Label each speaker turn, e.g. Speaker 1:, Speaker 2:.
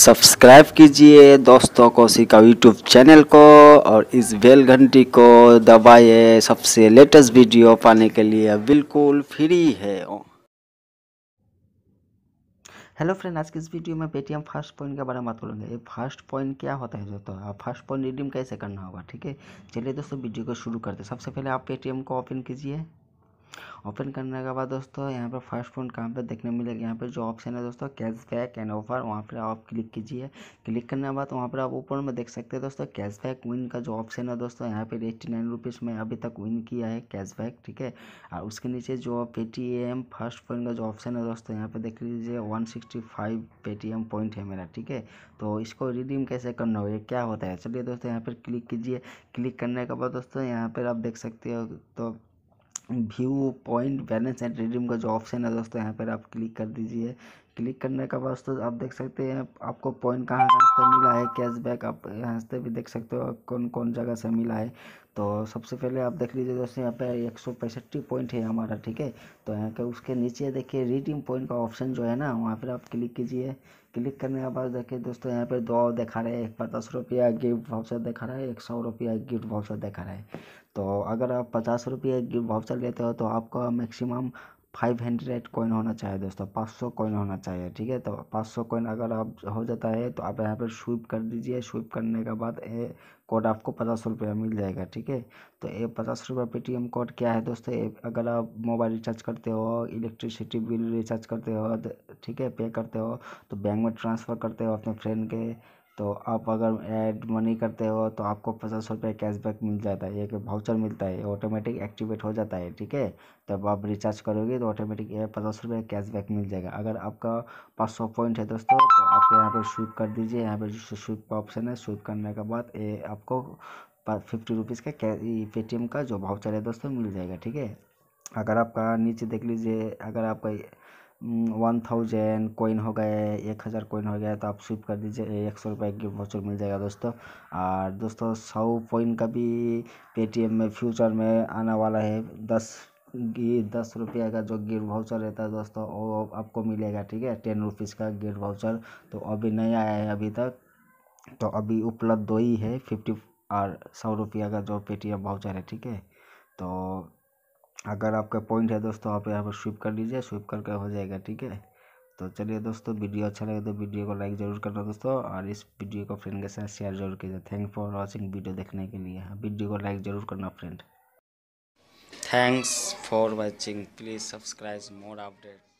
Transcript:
Speaker 1: subscribe कीजिए दोस्तों को का यूट्यूब चैनल को और इस बेल घंटी को दबाइए सबसे लेटेस्ट वीडियो पाने के लिए बिल्कुल फ्री है हेलो फ्रेंड आज की इस वीडियो में पेटीएम फर्स्ट पॉइंट के बारे में बात करेंगे ये फर्स्ट पॉइंट क्या होता है दोस्तों आप फर्स्ट पॉइंट रिडीम कैसे करना होगा ठीक है चलिए दोस्तों वीडियो को शुरू करते सबसे पहले आप पेटीएम को ओपन कीजिए ओपन करने के बाद दोस्तों यहाँ पर फर्स्ट फोन कहाँ पे देखने मिलेगा यहाँ पे जो ऑप्शन है दोस्तों कैशबैक एंड ऑफर वहाँ पर आप क्लिक कीजिए क्लिक करने के बाद वहाँ पर आप ऊपर में देख सकते हैं दोस्तों कैशबैक विन का जो ऑप्शन है दोस्तों यहाँ पर एट्टी नाइन रुपीज़ में अभी तक विन किया है कैशबैक ठीक है और उसके नीचे जो पेटीएम फर्स्ट फोन का जो ऑप्शन है दोस्तों यहाँ पर देख लीजिए one sixty five Paytm point है मेरा ठीक है तो इसको रिडीम कैसे करना हो क्या होता है चलिए दोस्तों यहाँ पर क्लिक कीजिए क्लिक करने के बाद दोस्तों यहाँ पर आप देख सकते हो तो view point balance and redeem का जो ऑप्शन है दोस्तों यहाँ पर आप क्लिक कर दीजिए क्लिक करने के बाद दोस्तों आप देख सकते हैं आपको पॉइंट कहाँ कहाँ से मिला है कैशबैक आप यहाँ से भी देख सकते हो कौन कौन जगह से मिला है तो सबसे पहले आप देख लीजिए दोस्तों यहाँ पे एक सौ पैंसठ पॉइंट है हमारा ठीक है तो यहाँ के उसके नीचे देखिए रिडीम पॉइंट का ऑप्शन जो है ना वहाँ पर आप क्लिक कीजिए क्लिक करने के बाद देखिए दोस्तों यहाँ पर दो दिखा रहे हैं एक पचास रुपया गिफ्ट भाउचर दिखा रहा है एक सौ रुपया गिफ्ट भाउचर दिखा रहा है तो अगर आप पचास रुपया गिफ्ट भाउचर लेते हो तो आपका मैक्सिमम फाइव हंड्रेड कॉइन होना चाहिए दोस्तों पाँच सौ कॉइन होना चाहिए ठीक है तो पाँच सौ कॉइन अगर आप हो जाता है तो आप यहाँ पर स्वीप कर दीजिए स्वीप करने के बाद ये कोड आपको पचास रुपया मिल जाएगा ठीक है तो ये पचास रुपया पेटीएम कोड क्या है दोस्तों अगर आप मोबाइल रिचार्ज करते हो इलेक्ट्रिसिटी बिल रिचार्ज करते हो ठीक है पे करते हो तो बैंक में ट्रांसफ़र करते हो अपने फ्रेंड के तो आप अगर ऐड मनी करते हो तो आपको पचास रुपये कैशबैक मिल जाता है एक भाउचर मिलता है ऑटोमेटिक एक्टिवेट हो जाता है ठीक है तब आप रिचार्ज करोगे तो ऑटोमेटिक ये पचास रुपये कैशबैक मिल जाएगा अगर आपका पाँच सौ पॉइंट है दोस्तों तो आप यहाँ पर स्वीप कर दीजिए यहाँ पर स्वीप का ऑप्शन है स्वीप करने के बाद ये आपको फिफ्टी रुपीज़ का पेटीएम का जो भाउचर है दोस्तों मिल जाएगा ठीक है अगर आपका नीचे देख लीजिए अगर आपका वन थाउजेंड कोइन हो गए एक हज़ार कोइन हो गया तो आप स्विप कर दीजिए एक सौ रुपये की वाचर मिल जाएगा दोस्तों और दोस्तों सौ पॉइंट का भी पेटीएम में फ्यूचर में आने वाला है दस गी दस रुपये का जो गिर वाउचर रहता है दोस्तों वो आपको मिलेगा ठीक है टेन रुपीज़ का गिर वाउचर तो अभी नहीं आया है अभी तक तो अभी उपलब्ध दो ही है फिफ्टी और सौ रुपया का जो पेटीएम वाउचर है ठीक है तो अगर आपका पॉइंट है दोस्तों आप यहाँ पर स्विप कर लीजिए स्विप करके हो जाएगा ठीक है तो चलिए दोस्तों वीडियो अच्छा लगे तो वीडियो को लाइक ज़रूर करना दोस्तों और इस वीडियो को फ्रेंड के साथ शेयर जरूर कीजिए थैंक फॉर वॉचिंग वीडियो देखने के लिए हाँ, वीडियो को लाइक ज़रूर करना friend thanks for watching please subscribe more update